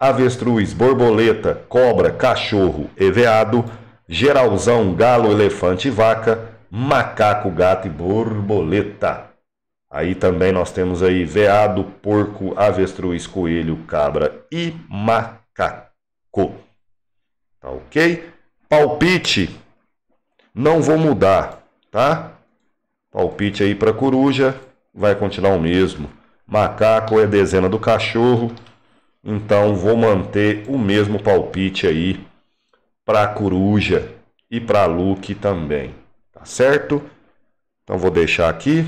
avestruz, borboleta, cobra, cachorro e veado, geralzão, galo, elefante e vaca, macaco, gato e borboleta. Aí também nós temos aí veado, porco, avestruz, coelho, cabra e macaco. Tá ok? Palpite, não vou mudar, tá? Palpite aí para coruja, vai continuar o mesmo. Macaco é dezena do cachorro, então vou manter o mesmo palpite aí para Coruja e para Luke também, tá certo? Então vou deixar aqui.